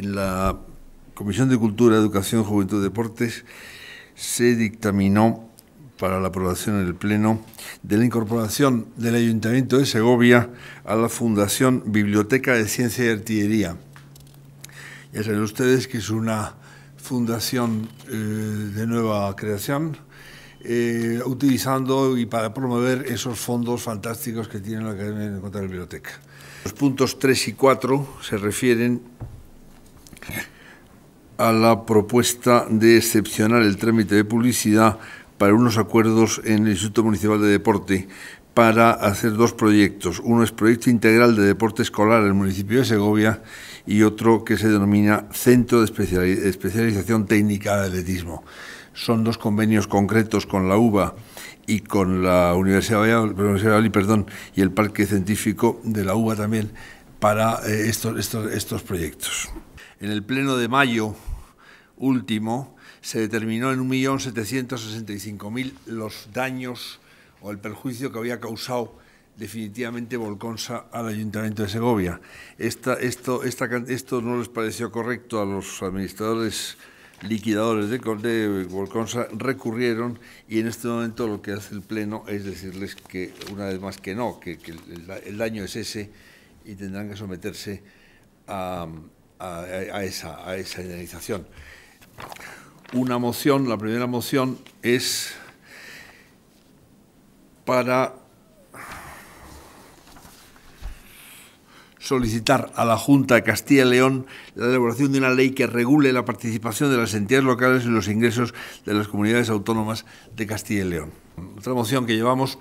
en la Comisión de Cultura, Educación, Juventud y Deportes se dictaminó para la aprobación en el Pleno de la incorporación del Ayuntamiento de Segovia a la Fundación Biblioteca de Ciencia y Artillería. Ya saben ustedes que es una fundación eh, de nueva creación, eh, utilizando y para promover esos fondos fantásticos que tiene la Academia de la Biblioteca. Los puntos 3 y 4 se refieren a la propuesta de excepcionar el trámite de publicidad para unos acuerdos en el Instituto Municipal de Deporte para hacer dos proyectos. Uno es Proyecto Integral de Deporte Escolar en el municipio de Segovia y otro que se denomina Centro de Especialización Técnica de Atletismo. Son dos convenios concretos con la UBA y con la Universidad de Valladolid, perdón, y el Parque Científico de la UBA también para eh, estos, estos proyectos. En el pleno de mayo último, se determinó en 1.765.000 los daños o el perjuicio que había causado definitivamente Volconsa al Ayuntamiento de Segovia. esto, no les pareció correcto a los administradores liquidadores de, de Volconsa, recurrieron y en este momento lo que hace el Pleno es decirles que una vez más que no, que, el, daño es ese y tendrán que someterse a, esa, a esa indemnización una moción, la primera moción es para solicitar a la Junta de Castilla y León la elaboración de una ley que regule la participación de las entidades locales en los ingresos de las comunidades autónomas de Castilla y León. Otra moción que llevamos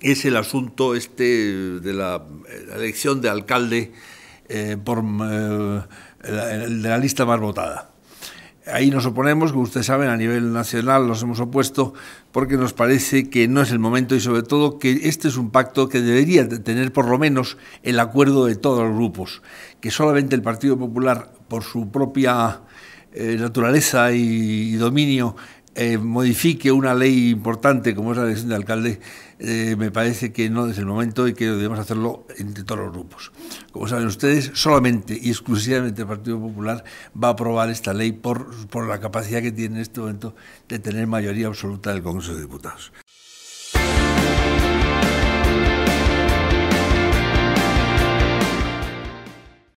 es el asunto este de la eh, elección de alcalde eh, por eh, de la lista más votada. Ahí nos oponemos, como ustedes saben, a nivel nacional nos hemos opuesto porque nos parece que no es el momento y sobre todo que este es un pacto que debería tener por lo menos el acuerdo de todos los grupos, que solamente el Partido Popular, por su propia eh, naturaleza y dominio eh, modifique una ley importante como es la elección de alcalde, eh, me parece que no desde el momento y que debemos hacerlo entre todos los grupos. Como saben ustedes, solamente y exclusivamente el Partido Popular va a aprobar esta ley por, por la capacidad que tiene en este momento de tener mayoría absoluta del Congreso de Diputados.